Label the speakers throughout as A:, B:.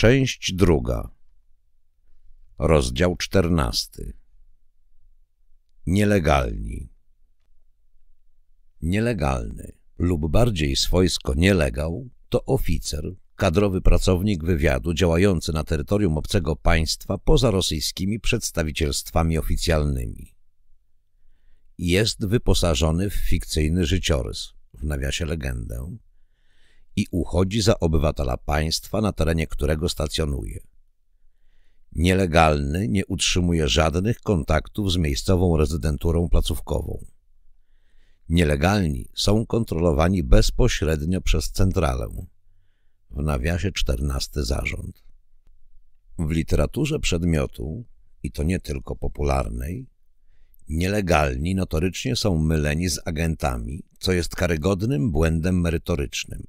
A: Część druga Rozdział czternasty Nielegalni Nielegalny lub bardziej swojsko nielegał to oficer, kadrowy pracownik wywiadu działający na terytorium obcego państwa poza rosyjskimi przedstawicielstwami oficjalnymi. Jest wyposażony w fikcyjny życiorys, w nawiasie legendę, i uchodzi za obywatela państwa, na terenie którego stacjonuje. Nielegalny nie utrzymuje żadnych kontaktów z miejscową rezydenturą placówkową. Nielegalni są kontrolowani bezpośrednio przez centralę. W nawiasie 14 zarząd. W literaturze przedmiotu, i to nie tylko popularnej, nielegalni notorycznie są myleni z agentami, co jest karygodnym błędem merytorycznym.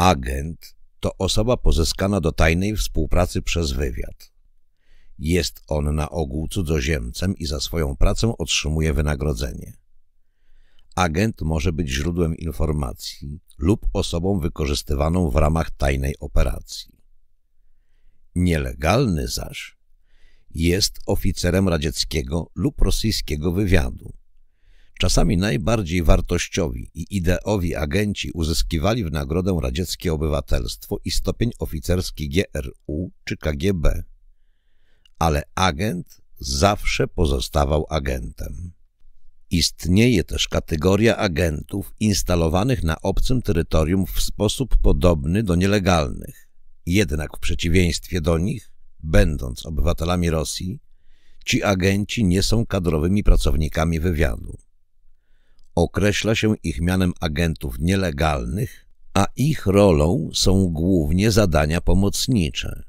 A: Agent to osoba pozyskana do tajnej współpracy przez wywiad. Jest on na ogół cudzoziemcem i za swoją pracę otrzymuje wynagrodzenie. Agent może być źródłem informacji lub osobą wykorzystywaną w ramach tajnej operacji. Nielegalny zaś jest oficerem radzieckiego lub rosyjskiego wywiadu Czasami najbardziej wartościowi i ideowi agenci uzyskiwali w nagrodę radzieckie obywatelstwo i stopień oficerski GRU czy KGB. Ale agent zawsze pozostawał agentem. Istnieje też kategoria agentów instalowanych na obcym terytorium w sposób podobny do nielegalnych. Jednak w przeciwieństwie do nich, będąc obywatelami Rosji, ci agenci nie są kadrowymi pracownikami wywiadu. Określa się ich mianem agentów nielegalnych, a ich rolą są głównie zadania pomocnicze.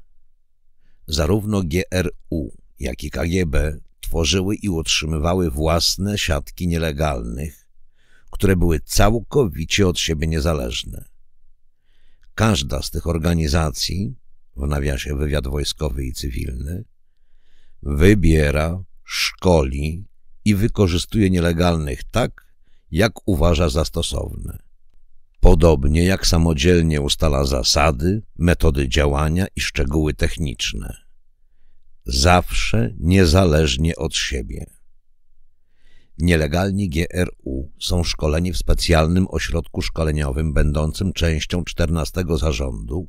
A: Zarówno GRU, jak i KGB tworzyły i utrzymywały własne siatki nielegalnych, które były całkowicie od siebie niezależne. Każda z tych organizacji, w nawiasie wywiad wojskowy i cywilny, wybiera, szkoli i wykorzystuje nielegalnych tak, jak uważa za stosowne. Podobnie jak samodzielnie ustala zasady, metody działania i szczegóły techniczne. Zawsze niezależnie od siebie. Nielegalni GRU są szkoleni w specjalnym ośrodku szkoleniowym będącym częścią 14 zarządu,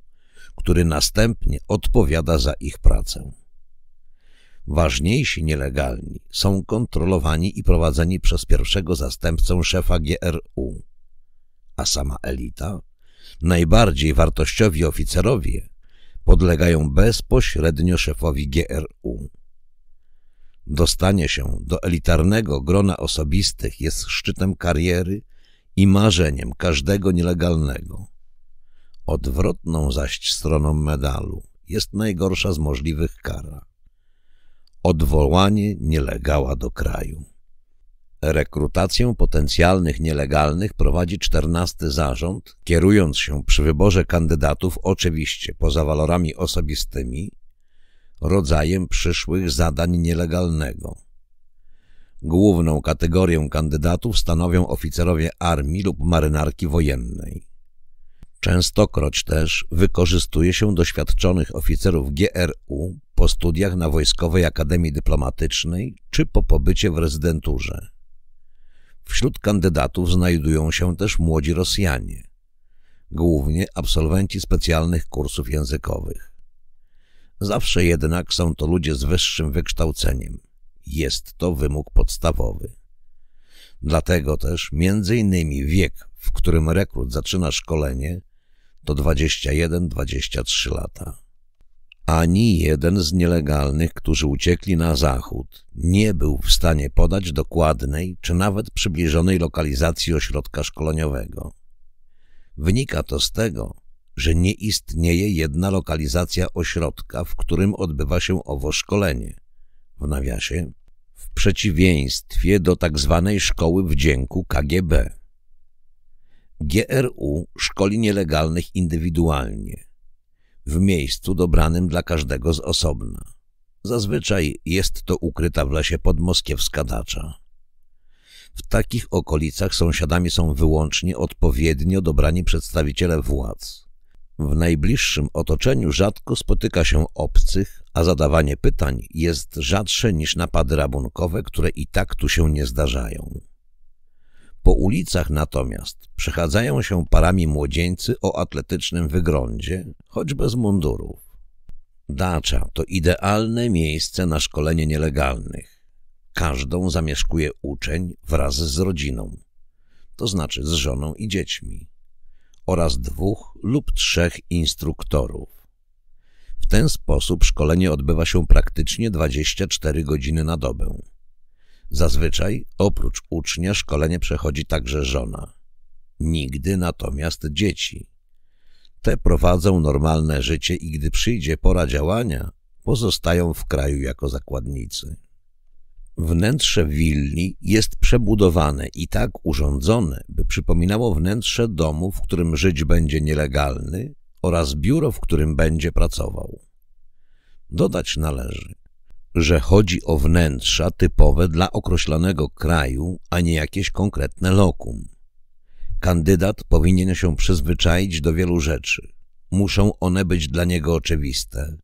A: który następnie odpowiada za ich pracę. Ważniejsi nielegalni są kontrolowani i prowadzeni przez pierwszego zastępcę szefa GRU. A sama elita, najbardziej wartościowi oficerowie, podlegają bezpośrednio szefowi GRU. Dostanie się do elitarnego grona osobistych jest szczytem kariery i marzeniem każdego nielegalnego. Odwrotną zaś stroną medalu jest najgorsza z możliwych kara – Odwołanie nielegała do kraju. Rekrutację potencjalnych nielegalnych prowadzi 14 zarząd, kierując się przy wyborze kandydatów oczywiście poza walorami osobistymi, rodzajem przyszłych zadań nielegalnego. Główną kategorię kandydatów stanowią oficerowie armii lub marynarki wojennej. Częstokroć też wykorzystuje się doświadczonych oficerów GRU po studiach na Wojskowej Akademii Dyplomatycznej czy po pobycie w rezydenturze. Wśród kandydatów znajdują się też młodzi Rosjanie, głównie absolwenci specjalnych kursów językowych. Zawsze jednak są to ludzie z wyższym wykształceniem. Jest to wymóg podstawowy. Dlatego też między innymi wiek, w którym rekrut zaczyna szkolenie, to 21-23 lata. Ani jeden z nielegalnych, którzy uciekli na zachód, nie był w stanie podać dokładnej czy nawet przybliżonej lokalizacji ośrodka szkoleniowego. Wynika to z tego, że nie istnieje jedna lokalizacja ośrodka, w którym odbywa się owo szkolenie. W nawiasie, w przeciwieństwie do tzw. Tak szkoły wdzięku KGB. GRU szkoli nielegalnych indywidualnie, w miejscu dobranym dla każdego z osobna. Zazwyczaj jest to ukryta w lesie podmoskiewska dacza. W takich okolicach sąsiadami są wyłącznie odpowiednio dobrani przedstawiciele władz. W najbliższym otoczeniu rzadko spotyka się obcych, a zadawanie pytań jest rzadsze niż napady rabunkowe, które i tak tu się nie zdarzają. Po ulicach natomiast przechadzają się parami młodzieńcy o atletycznym wyglądzie, choć bez mundurów. Dacza to idealne miejsce na szkolenie nielegalnych. Każdą zamieszkuje uczeń wraz z rodziną, to znaczy z żoną i dziećmi, oraz dwóch lub trzech instruktorów. W ten sposób szkolenie odbywa się praktycznie 24 godziny na dobę. Zazwyczaj oprócz ucznia szkolenie przechodzi także żona. Nigdy natomiast dzieci. Te prowadzą normalne życie i gdy przyjdzie pora działania, pozostają w kraju jako zakładnicy. Wnętrze willi jest przebudowane i tak urządzone, by przypominało wnętrze domu, w którym żyć będzie nielegalny oraz biuro, w którym będzie pracował. Dodać należy, że chodzi o wnętrza typowe dla określonego kraju, a nie jakieś konkretne lokum. Kandydat powinien się przyzwyczaić do wielu rzeczy. Muszą one być dla niego oczywiste.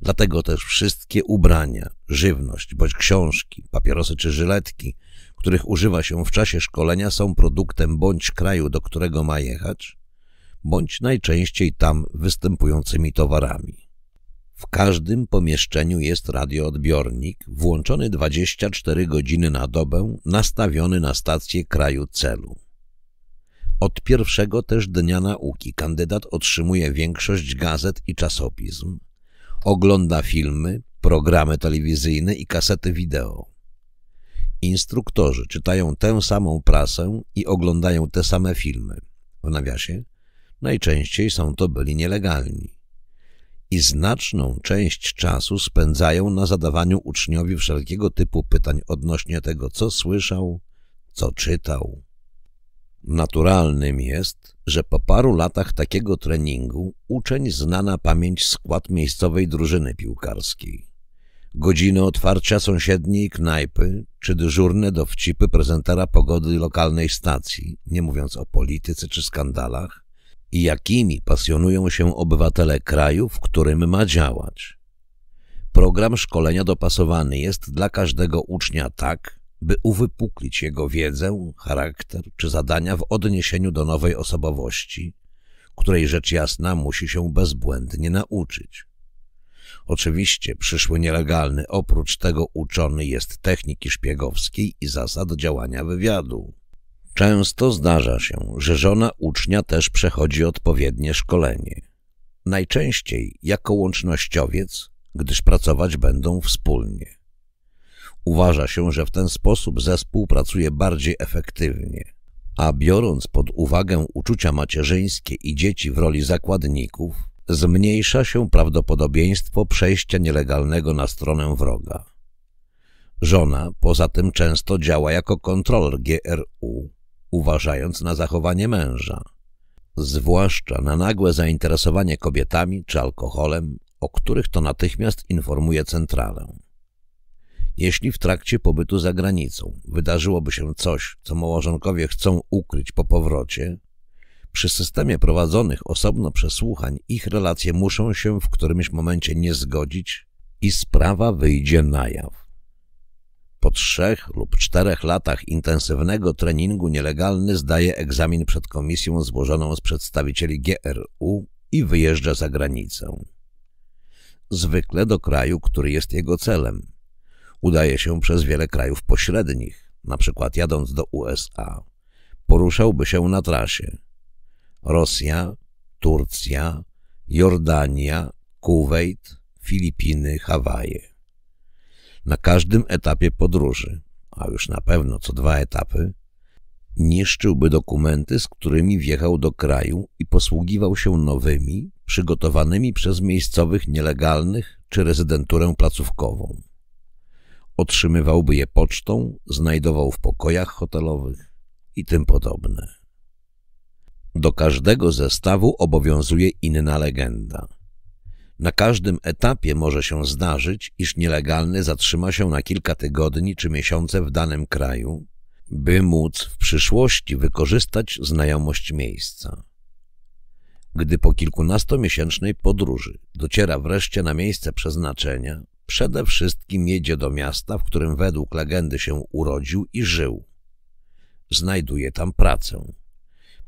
A: Dlatego też wszystkie ubrania, żywność bądź książki, papierosy czy żyletki, których używa się w czasie szkolenia są produktem bądź kraju, do którego ma jechać, bądź najczęściej tam występującymi towarami. W każdym pomieszczeniu jest radioodbiornik, włączony 24 godziny na dobę, nastawiony na stację kraju celu. Od pierwszego też dnia nauki kandydat otrzymuje większość gazet i czasopism, ogląda filmy, programy telewizyjne i kasety wideo. Instruktorzy czytają tę samą prasę i oglądają te same filmy. W nawiasie najczęściej są to byli nielegalni i znaczną część czasu spędzają na zadawaniu uczniowi wszelkiego typu pytań odnośnie tego, co słyszał, co czytał. Naturalnym jest, że po paru latach takiego treningu uczeń zna na pamięć skład miejscowej drużyny piłkarskiej, godziny otwarcia sąsiedniej knajpy czy dyżurne dowcipy prezentera pogody lokalnej stacji, nie mówiąc o polityce czy skandalach, i jakimi pasjonują się obywatele kraju, w którym ma działać. Program szkolenia dopasowany jest dla każdego ucznia tak, by uwypuklić jego wiedzę, charakter czy zadania w odniesieniu do nowej osobowości, której rzecz jasna musi się bezbłędnie nauczyć. Oczywiście przyszły nielegalny oprócz tego uczony jest techniki szpiegowskiej i zasad działania wywiadu. Często zdarza się, że żona ucznia też przechodzi odpowiednie szkolenie. Najczęściej jako łącznościowiec, gdyż pracować będą wspólnie. Uważa się, że w ten sposób zespół pracuje bardziej efektywnie. A biorąc pod uwagę uczucia macierzyńskie i dzieci w roli zakładników, zmniejsza się prawdopodobieństwo przejścia nielegalnego na stronę wroga. Żona poza tym często działa jako kontroler GRU, uważając na zachowanie męża, zwłaszcza na nagłe zainteresowanie kobietami czy alkoholem, o których to natychmiast informuje centralę. Jeśli w trakcie pobytu za granicą wydarzyłoby się coś, co małżonkowie chcą ukryć po powrocie, przy systemie prowadzonych osobno przesłuchań ich relacje muszą się w którymś momencie nie zgodzić i sprawa wyjdzie na jaw po trzech lub czterech latach intensywnego treningu nielegalny zdaje egzamin przed komisją złożoną z przedstawicieli GRU i wyjeżdża za granicę. Zwykle do kraju, który jest jego celem. Udaje się przez wiele krajów pośrednich, np. jadąc do USA. Poruszałby się na trasie. Rosja, Turcja, Jordania, Kuwejt, Filipiny, Hawaje na każdym etapie podróży, a już na pewno co dwa etapy, niszczyłby dokumenty, z którymi wjechał do kraju i posługiwał się nowymi, przygotowanymi przez miejscowych nielegalnych czy rezydenturę placówkową. Otrzymywałby je pocztą, znajdował w pokojach hotelowych i tym podobne. Do każdego zestawu obowiązuje inna legenda – na każdym etapie może się zdarzyć, iż nielegalny zatrzyma się na kilka tygodni czy miesiące w danym kraju, by móc w przyszłości wykorzystać znajomość miejsca. Gdy po kilkunastomiesięcznej podróży dociera wreszcie na miejsce przeznaczenia, przede wszystkim jedzie do miasta, w którym według legendy się urodził i żył. Znajduje tam pracę.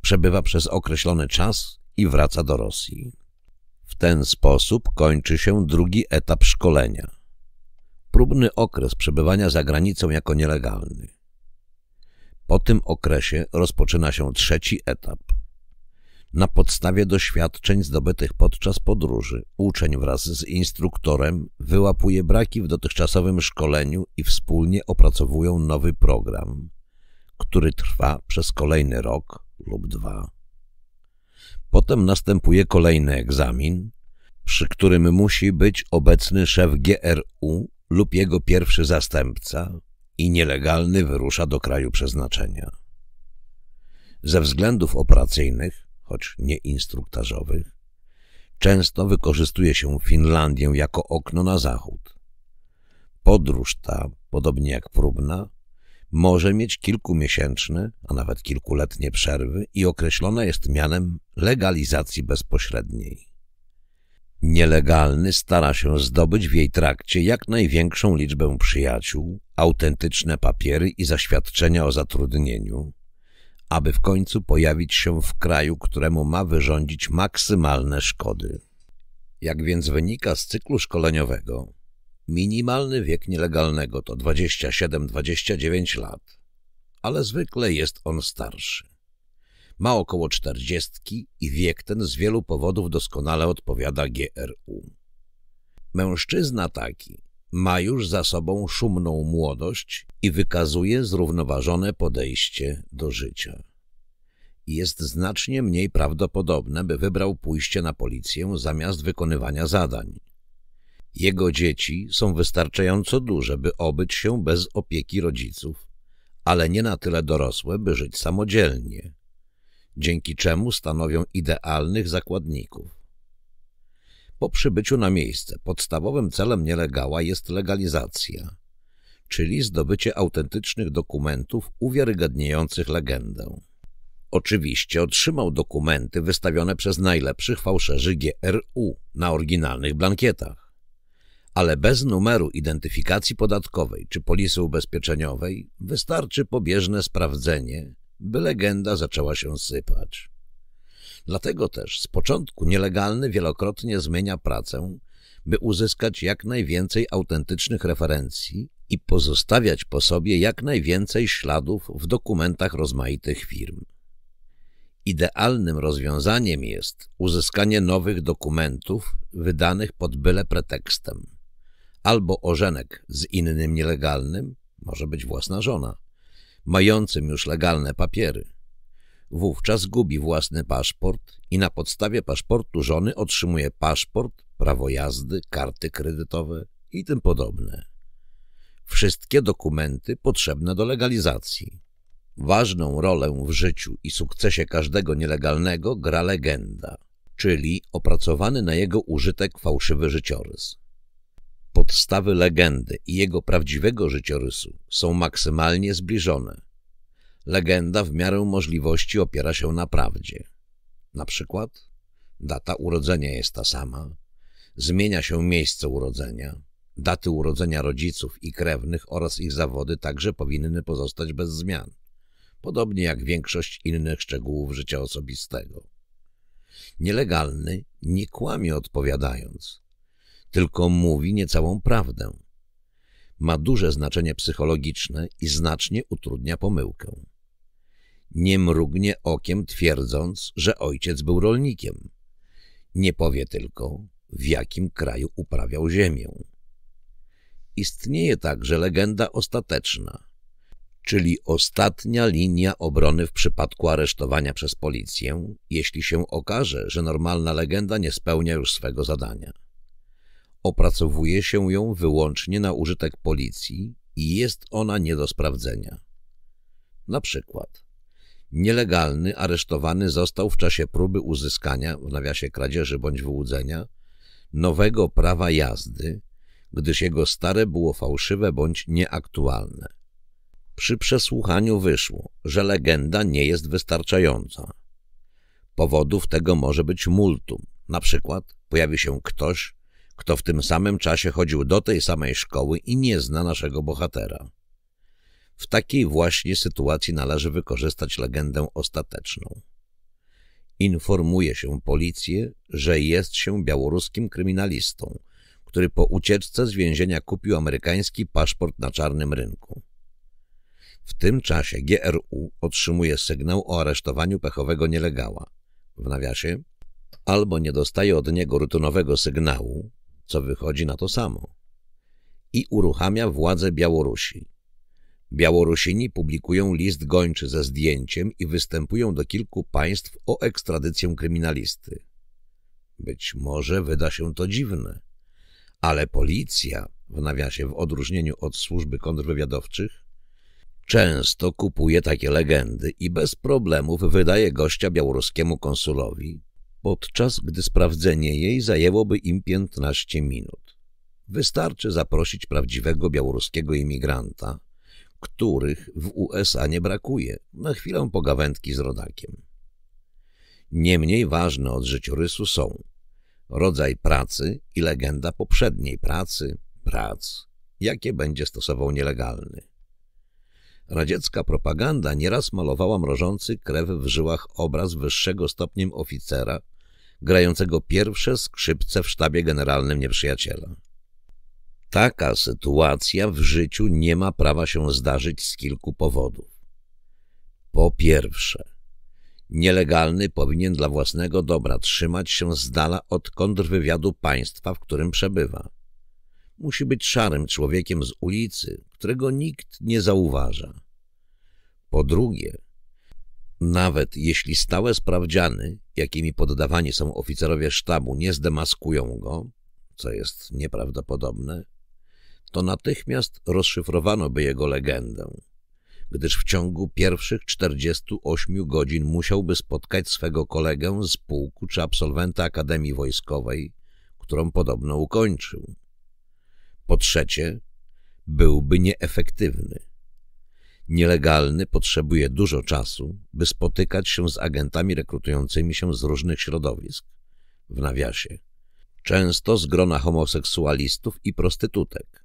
A: Przebywa przez określony czas i wraca do Rosji. W ten sposób kończy się drugi etap szkolenia. Próbny okres przebywania za granicą jako nielegalny. Po tym okresie rozpoczyna się trzeci etap. Na podstawie doświadczeń zdobytych podczas podróży uczeń wraz z instruktorem wyłapuje braki w dotychczasowym szkoleniu i wspólnie opracowują nowy program, który trwa przez kolejny rok lub dwa. Potem następuje kolejny egzamin, przy którym musi być obecny szef GRU lub jego pierwszy zastępca i nielegalny wyrusza do kraju przeznaczenia. Ze względów operacyjnych, choć nie instruktażowych, często wykorzystuje się Finlandię jako okno na zachód. Podróż ta, podobnie jak próbna, może mieć kilkumiesięczne, a nawet kilkuletnie przerwy i określone jest mianem legalizacji bezpośredniej. Nielegalny stara się zdobyć w jej trakcie jak największą liczbę przyjaciół, autentyczne papiery i zaświadczenia o zatrudnieniu, aby w końcu pojawić się w kraju, któremu ma wyrządzić maksymalne szkody. Jak więc wynika z cyklu szkoleniowego, Minimalny wiek nielegalnego to 27-29 lat, ale zwykle jest on starszy. Ma około 40 i wiek ten z wielu powodów doskonale odpowiada GRU. Mężczyzna taki ma już za sobą szumną młodość i wykazuje zrównoważone podejście do życia. Jest znacznie mniej prawdopodobne, by wybrał pójście na policję zamiast wykonywania zadań – jego dzieci są wystarczająco duże, by obyć się bez opieki rodziców, ale nie na tyle dorosłe, by żyć samodzielnie, dzięki czemu stanowią idealnych zakładników. Po przybyciu na miejsce podstawowym celem nielegała jest legalizacja, czyli zdobycie autentycznych dokumentów uwiarygodniających legendę. Oczywiście otrzymał dokumenty wystawione przez najlepszych fałszerzy GRU na oryginalnych blankietach ale bez numeru identyfikacji podatkowej czy polisy ubezpieczeniowej wystarczy pobieżne sprawdzenie, by legenda zaczęła się sypać. Dlatego też z początku nielegalny wielokrotnie zmienia pracę, by uzyskać jak najwięcej autentycznych referencji i pozostawiać po sobie jak najwięcej śladów w dokumentach rozmaitych firm. Idealnym rozwiązaniem jest uzyskanie nowych dokumentów wydanych pod byle pretekstem – albo ożenek z innym nielegalnym, może być własna żona, mającym już legalne papiery. Wówczas gubi własny paszport i na podstawie paszportu żony otrzymuje paszport, prawo jazdy, karty kredytowe i tym podobne. Wszystkie dokumenty potrzebne do legalizacji. Ważną rolę w życiu i sukcesie każdego nielegalnego gra legenda, czyli opracowany na jego użytek fałszywy życiorys. Podstawy legendy i jego prawdziwego życiorysu są maksymalnie zbliżone. Legenda w miarę możliwości opiera się na prawdzie. Na przykład data urodzenia jest ta sama, zmienia się miejsce urodzenia, daty urodzenia rodziców i krewnych oraz ich zawody także powinny pozostać bez zmian, podobnie jak większość innych szczegółów życia osobistego. Nielegalny nie kłamie odpowiadając, tylko mówi niecałą prawdę. Ma duże znaczenie psychologiczne i znacznie utrudnia pomyłkę. Nie mrugnie okiem twierdząc, że ojciec był rolnikiem. Nie powie tylko, w jakim kraju uprawiał ziemię. Istnieje także legenda ostateczna, czyli ostatnia linia obrony w przypadku aresztowania przez policję, jeśli się okaże, że normalna legenda nie spełnia już swego zadania. Opracowuje się ją wyłącznie na użytek policji i jest ona nie do sprawdzenia. Na przykład nielegalny aresztowany został w czasie próby uzyskania, w nawiasie kradzieży bądź wyłudzenia, nowego prawa jazdy, gdyż jego stare było fałszywe bądź nieaktualne. Przy przesłuchaniu wyszło, że legenda nie jest wystarczająca. Powodów tego może być multum. Na przykład pojawi się ktoś, kto w tym samym czasie chodził do tej samej szkoły i nie zna naszego bohatera. W takiej właśnie sytuacji należy wykorzystać legendę ostateczną. Informuje się policję, że jest się białoruskim kryminalistą, który po ucieczce z więzienia kupił amerykański paszport na czarnym rynku. W tym czasie GRU otrzymuje sygnał o aresztowaniu pechowego nielegała, w nawiasie, albo nie dostaje od niego rutynowego sygnału, co wychodzi na to samo, i uruchamia władze Białorusi. Białorusini publikują list gończy ze zdjęciem i występują do kilku państw o ekstradycję kryminalisty. Być może wyda się to dziwne, ale policja, w nawiasie w odróżnieniu od służby kontrwywiadowczych, często kupuje takie legendy i bez problemów wydaje gościa białoruskiemu konsulowi, podczas gdy sprawdzenie jej zajęłoby im 15 minut. Wystarczy zaprosić prawdziwego białoruskiego imigranta, których w USA nie brakuje, na chwilę pogawędki z rodakiem. Niemniej ważne od życiorysu są rodzaj pracy i legenda poprzedniej pracy, prac, jakie będzie stosował nielegalny. Radziecka propaganda nieraz malowała mrożący krew w żyłach obraz wyższego stopniem oficera, grającego pierwsze skrzypce w sztabie generalnym nieprzyjaciela. Taka sytuacja w życiu nie ma prawa się zdarzyć z kilku powodów. Po pierwsze, nielegalny powinien dla własnego dobra trzymać się z dala od kontrwywiadu państwa, w którym przebywa. Musi być szarym człowiekiem z ulicy, którego nikt nie zauważa. Po drugie, nawet jeśli stałe sprawdziany, jakimi poddawani są oficerowie sztabu, nie zdemaskują go, co jest nieprawdopodobne, to natychmiast rozszyfrowano by jego legendę, gdyż w ciągu pierwszych 48 godzin musiałby spotkać swego kolegę z pułku czy absolwenta Akademii Wojskowej, którą podobno ukończył. Po trzecie, byłby nieefektywny nielegalny potrzebuje dużo czasu, by spotykać się z agentami rekrutującymi się z różnych środowisk, w nawiasie, często z grona homoseksualistów i prostytutek.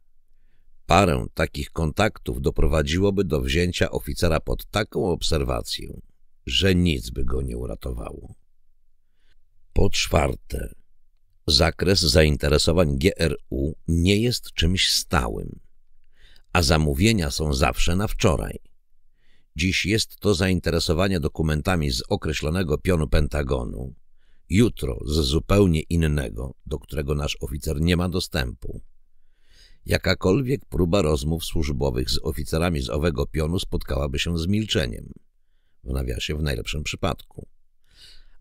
A: Parę takich kontaktów doprowadziłoby do wzięcia oficera pod taką obserwację, że nic by go nie uratowało. Po czwarte, zakres zainteresowań GRU nie jest czymś stałym a zamówienia są zawsze na wczoraj. Dziś jest to zainteresowanie dokumentami z określonego pionu Pentagonu, jutro z zupełnie innego, do którego nasz oficer nie ma dostępu. Jakakolwiek próba rozmów służbowych z oficerami z owego pionu spotkałaby się z milczeniem, w nawiasie w najlepszym przypadku,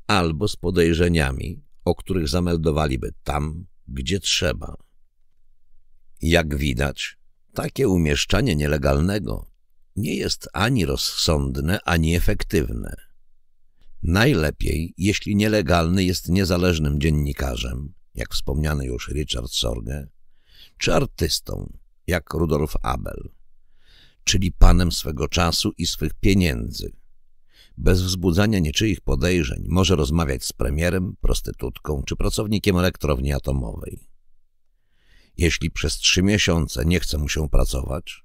A: albo z podejrzeniami, o których zameldowaliby tam, gdzie trzeba. Jak widać, takie umieszczanie nielegalnego nie jest ani rozsądne, ani efektywne. Najlepiej, jeśli nielegalny jest niezależnym dziennikarzem, jak wspomniany już Richard Sorge, czy artystą, jak Rudolf Abel, czyli panem swego czasu i swych pieniędzy. Bez wzbudzania niczyich podejrzeń może rozmawiać z premierem, prostytutką czy pracownikiem elektrowni atomowej. Jeśli przez trzy miesiące nie chce mu się pracować,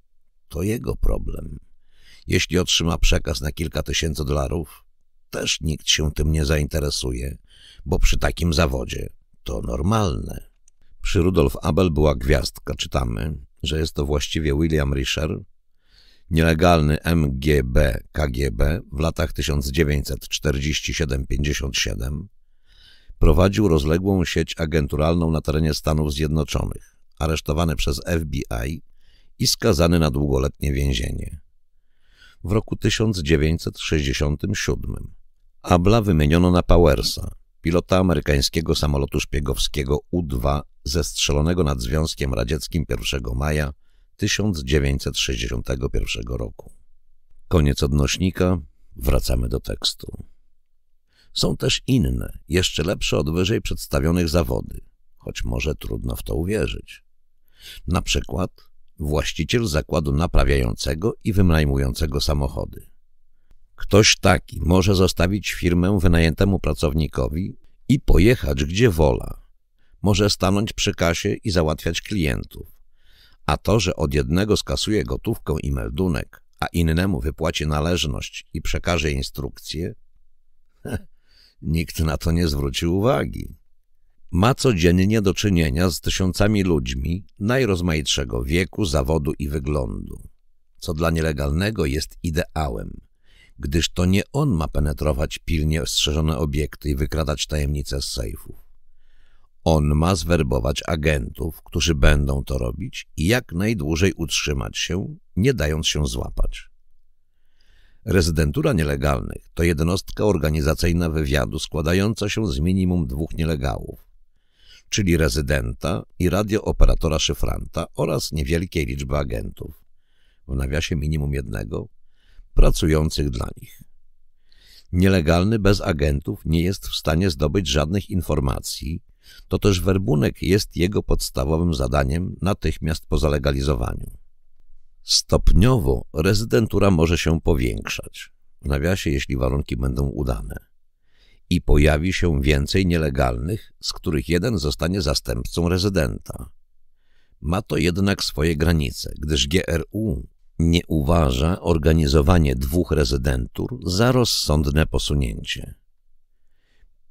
A: to jego problem. Jeśli otrzyma przekaz na kilka tysięcy dolarów, też nikt się tym nie zainteresuje, bo przy takim zawodzie to normalne. Przy Rudolf Abel była gwiazdka, czytamy, że jest to właściwie William Risher, nielegalny MGB KGB w latach 1947-57 prowadził rozległą sieć agenturalną na terenie Stanów Zjednoczonych aresztowany przez FBI i skazany na długoletnie więzienie. W roku 1967 Abla wymieniono na Powersa, pilota amerykańskiego samolotu szpiegowskiego U-2 zestrzelonego nad Związkiem Radzieckim 1 maja 1961 roku. Koniec odnośnika, wracamy do tekstu. Są też inne, jeszcze lepsze od wyżej przedstawionych zawody, choć może trudno w to uwierzyć. Na przykład właściciel zakładu naprawiającego i wynajmującego samochody. Ktoś taki może zostawić firmę wynajętemu pracownikowi i pojechać gdzie wola. Może stanąć przy kasie i załatwiać klientów. A to, że od jednego skasuje gotówkę i meldunek, a innemu wypłaci należność i przekaże instrukcję? nikt na to nie zwróci uwagi. Ma codziennie do czynienia z tysiącami ludźmi najrozmaitszego wieku, zawodu i wyglądu, co dla nielegalnego jest ideałem, gdyż to nie on ma penetrować pilnie ostrzeżone obiekty i wykradać tajemnice z sejfów. On ma zwerbować agentów, którzy będą to robić i jak najdłużej utrzymać się, nie dając się złapać. Rezydentura nielegalnych to jednostka organizacyjna wywiadu składająca się z minimum dwóch nielegałów, czyli rezydenta i radiooperatora szyfranta oraz niewielkiej liczby agentów, w nawiasie minimum jednego, pracujących dla nich. Nielegalny bez agentów nie jest w stanie zdobyć żadnych informacji, to też werbunek jest jego podstawowym zadaniem natychmiast po zalegalizowaniu. Stopniowo rezydentura może się powiększać, w nawiasie jeśli warunki będą udane i pojawi się więcej nielegalnych, z których jeden zostanie zastępcą rezydenta. Ma to jednak swoje granice, gdyż GRU nie uważa organizowanie dwóch rezydentur za rozsądne posunięcie.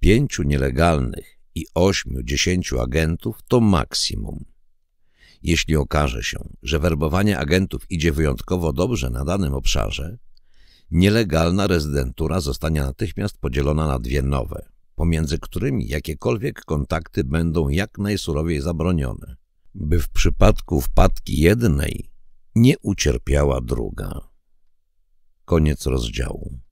A: Pięciu nielegalnych i ośmiu, dziesięciu agentów to maksimum. Jeśli okaże się, że werbowanie agentów idzie wyjątkowo dobrze na danym obszarze, Nielegalna rezydentura zostanie natychmiast podzielona na dwie nowe, pomiędzy którymi jakiekolwiek kontakty będą jak najsurowiej zabronione, by w przypadku wpadki jednej nie ucierpiała druga. Koniec rozdziału.